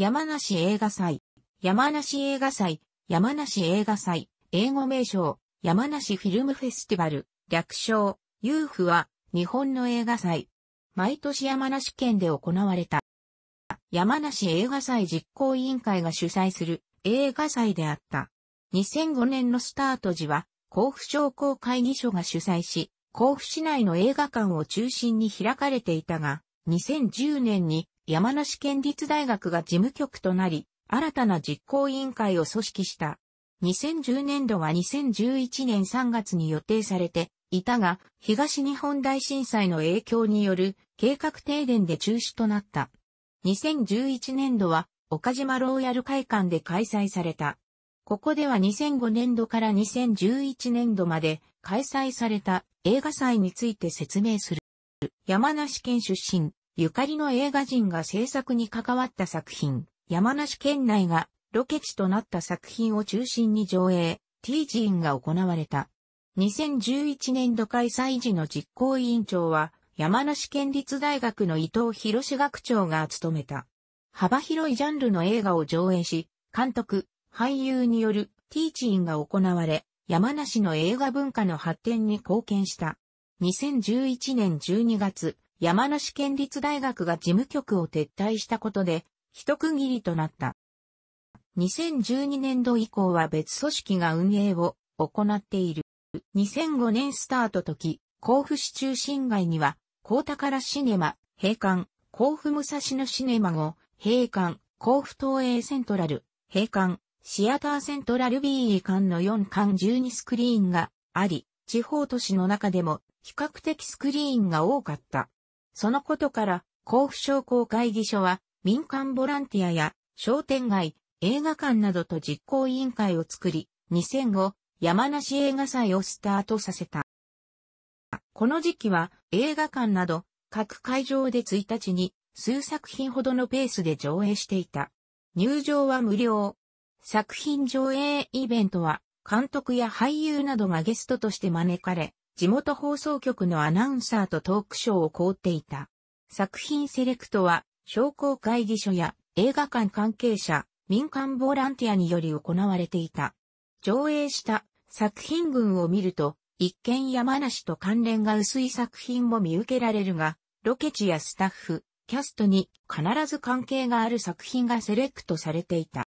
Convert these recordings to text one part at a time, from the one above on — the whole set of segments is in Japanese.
山梨映画祭、山梨映画祭、山梨映画祭、英語名称、山梨フィルムフェスティバル、略称、UF は、日本の映画祭。毎年山梨県で行われた。山梨映画祭実行委員会が主催する映画祭であった。2005年のスタート時は、甲府商工会議所が主催し、甲府市内の映画館を中心に開かれていたが、2010年に山梨県立大学が事務局となり、新たな実行委員会を組織した。2010年度は2011年3月に予定されていたが、東日本大震災の影響による計画停電で中止となった。2011年度は岡島ローヤル会館で開催された。ここでは2005年度から2011年度まで開催された映画祭について説明する。山梨県出身、ゆかりの映画人が制作に関わった作品、山梨県内がロケ地となった作品を中心に上映、T 寺院が行われた。2011年度開催時の実行委員長は、山梨県立大学の伊藤博士学長が務めた。幅広いジャンルの映画を上映し、監督、俳優によるティーチインが行われ、山梨の映画文化の発展に貢献した。2011年12月、山梨県立大学が事務局を撤退したことで、一区切りとなった。2012年度以降は別組織が運営を行っている。2005年スタート時、甲府市中心街には、甲宝シネマ、閉館、甲府武蔵野シネマ後、閉館、甲府東映セントラル、閉館、シアターセントラル B 館の4館12スクリーンがあり、地方都市の中でも比較的スクリーンが多かった。そのことから、甲府商工会議所は、民間ボランティアや、商店街、映画館などと実行委員会を作り、2005、山梨映画祭をスタートさせた。この時期は映画館など各会場で1日に数作品ほどのペースで上映していた。入場は無料。作品上映イベントは監督や俳優などがゲストとして招かれ、地元放送局のアナウンサーとトークショーを凍っていた。作品セレクトは、商工会議所や映画館関係者、民間ボランティアにより行われていた。上映した作品群を見ると、一見山梨と関連が薄い作品も見受けられるが、ロケ地やスタッフ、キャストに必ず関係がある作品がセレクトされていた。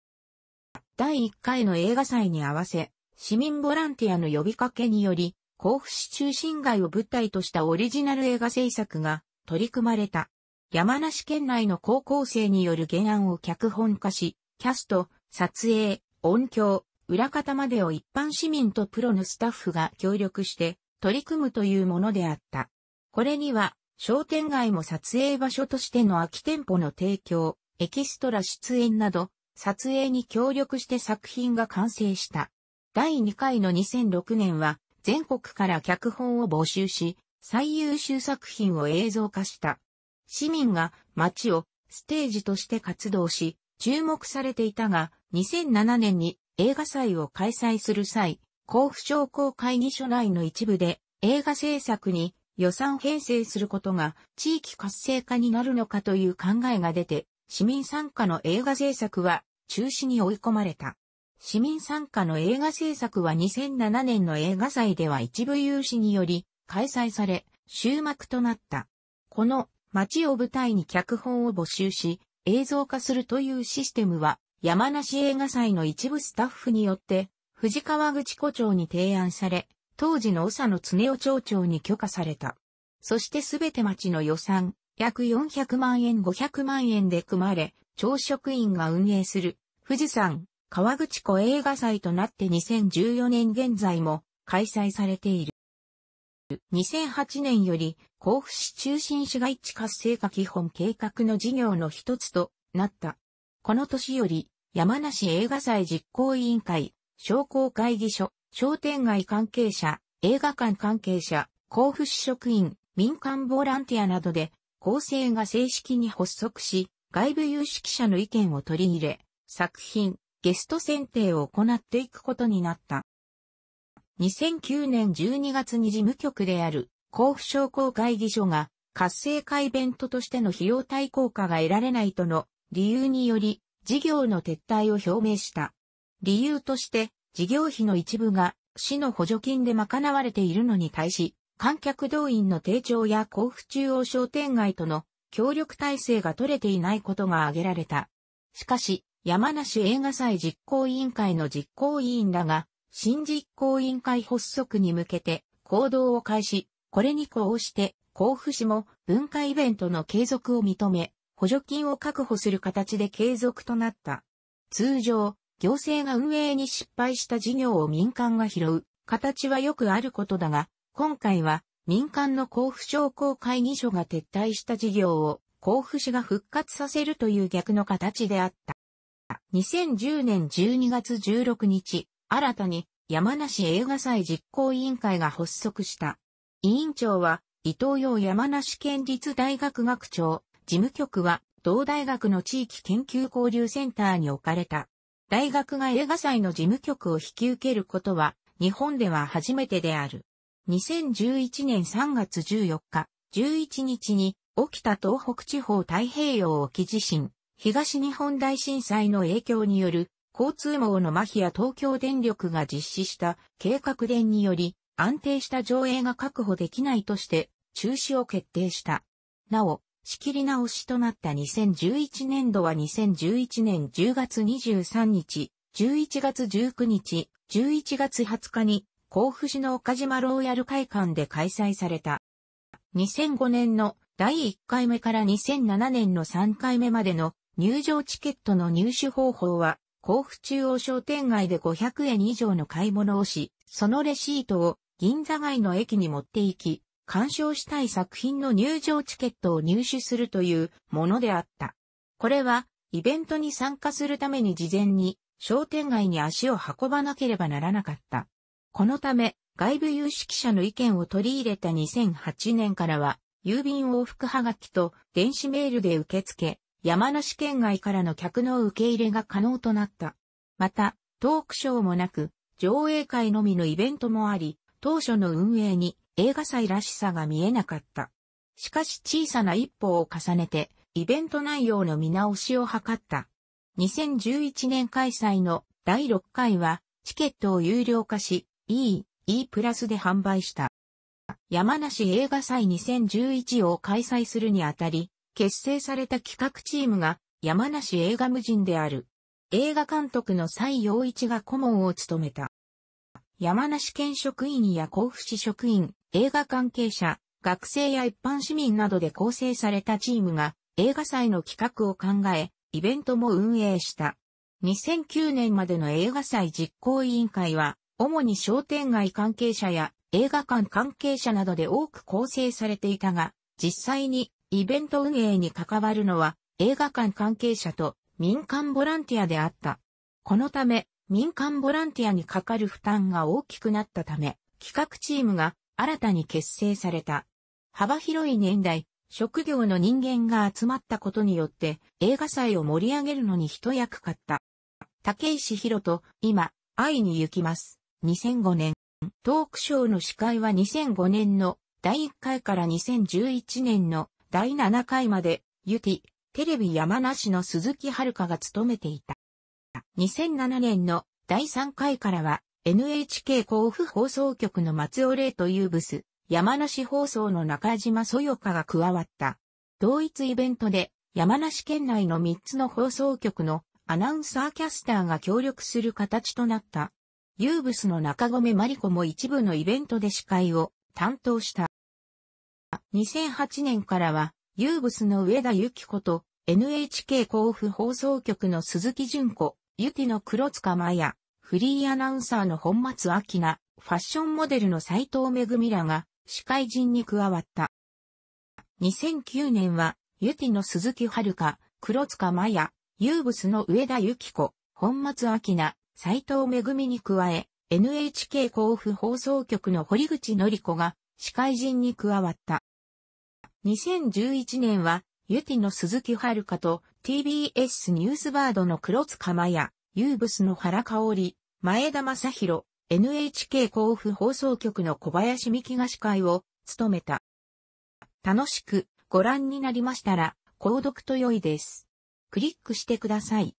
第1回の映画祭に合わせ、市民ボランティアの呼びかけにより、甲府市中心街を舞台としたオリジナル映画制作が取り組まれた。山梨県内の高校生による原案を脚本化し、キャスト、撮影、音響、裏方までを一般市民とプロのスタッフが協力して取り組むというものであった。これには商店街も撮影場所としての空き店舗の提供、エキストラ出演など、撮影に協力して作品が完成した。第2回の2006年は、全国から脚本を募集し、最優秀作品を映像化した。市民が街をステージとして活動し、注目されていたが、2007年に映画祭を開催する際、甲府商工会議所内の一部で映画制作に予算編成することが地域活性化になるのかという考えが出て、市民参加の映画制作は中止に追い込まれた。市民参加の映画制作は2007年の映画祭では一部有志により開催され、終幕となった。この街を舞台に脚本を募集し、映像化するというシステムは、山梨映画祭の一部スタッフによって、藤川口湖町に提案され、当時の長野常夫町長に許可された。そしてすべて町の予算、約400万円500万円で組まれ、朝食員が運営する、富士山、川口湖映画祭となって2014年現在も開催されている。2008年より甲府市中心市街地活性化基本計画の事業の一つとなった。この年より山梨映画祭実行委員会、商工会議所、商店街関係者、映画館関係者、甲府市職員、民間ボランティアなどで構成が正式に発足し、外部有識者の意見を取り入れ、作品、ゲスト選定を行っていくことになった。2009年12月に事務局である甲府商工会議所が活性化イベントとしての費用対効果が得られないとの理由により事業の撤退を表明した。理由として事業費の一部が市の補助金で賄われているのに対し、観客動員の低調や甲府中央商店街との協力体制が取れていないことが挙げられた。しかし、山梨映画祭実行委員会の実行委員らが、新実行委員会発足に向けて行動を開始、これに呼応して、甲府市も文化イベントの継続を認め、補助金を確保する形で継続となった。通常、行政が運営に失敗した事業を民間が拾う形はよくあることだが、今回は民間の甲府商工会議所が撤退した事業を甲府市が復活させるという逆の形であった。2010年12月16日、新たに山梨映画祭実行委員会が発足した。委員長は伊藤洋山梨県立大学学長、事務局は同大学の地域研究交流センターに置かれた。大学が映画祭の事務局を引き受けることは日本では初めてである。2011年3月14日、11日に起きた東北地方太平洋沖地震、東日本大震災の影響による交通網の麻痺や東京電力が実施した計画電により安定した上映が確保できないとして中止を決定した。なお、仕切り直しとなった2011年度は2011年10月23日、11月19日、11月20日に甲府市の岡島ローヤル会館で開催された。2005年の第1回目から2007年の3回目までの入場チケットの入手方法は、甲府中央商店街で500円以上の買い物をし、そのレシートを銀座街の駅に持って行き、鑑賞したい作品の入場チケットを入手するというものであった。これは、イベントに参加するために事前に商店街に足を運ばなければならなかった。このため、外部有識者の意見を取り入れた2008年からは、郵便往復はがきと電子メールで受付、山梨県外からの客の受け入れが可能となった。また、トークショーもなく、上映会のみのイベントもあり、当初の運営に映画祭らしさが見えなかった。しかし小さな一歩を重ねて、イベント内容の見直しを図った。2011年開催の第6回は、チケットを有料化し、E、E プラスで販売した。山梨映画祭2011を開催するにあたり、結成された企画チームが山梨映画無人である。映画監督の蔡陽一が顧問を務めた。山梨県職員や甲府市職員、映画関係者、学生や一般市民などで構成されたチームが映画祭の企画を考え、イベントも運営した。2009年までの映画祭実行委員会は、主に商店街関係者や映画館関係者などで多く構成されていたが、実際にイベント運営に関わるのは映画館関係者と民間ボランティアであった。このため、民間ボランティアにかかる負担が大きくなったため、企画チームが新たに結成された。幅広い年代、職業の人間が集まったことによって映画祭を盛り上げるのに一役買った。竹石博と今、会いに行きます。2005年。トークショーの司会は2005年の第1回から2011年の第7回まで、ユティ、テレビ山梨の鈴木遥が務めていた。2007年の第3回からは、NHK 甲府放送局の松尾玲というブス、山梨放送の中島そよかが加わった。同一イベントで、山梨県内の3つの放送局のアナウンサーキャスターが協力する形となった。ユーブスの中込まりこも一部のイベントで司会を担当した。2008年からは、ユーブスの上田由紀子と、NHK 甲府放送局の鈴木純子、ユティの黒塚麻也、フリーアナウンサーの本松明菜、ファッションモデルの斎藤めぐみらが、司会陣に加わった。2009年は、ユティの鈴木遥香、黒塚麻也、ユーブスの上田由紀子、本松明菜、斎藤めぐみに加え、NHK 甲府放送局の堀口のり子が、司会陣に加わった。2011年は、ユティの鈴木香と TBS ニュースバードの黒塚真也、ユーブスの原香織、前田正宏、NHK 甲府放送局の小林美希が司会を務めた。楽しくご覧になりましたら、購読と良いです。クリックしてください。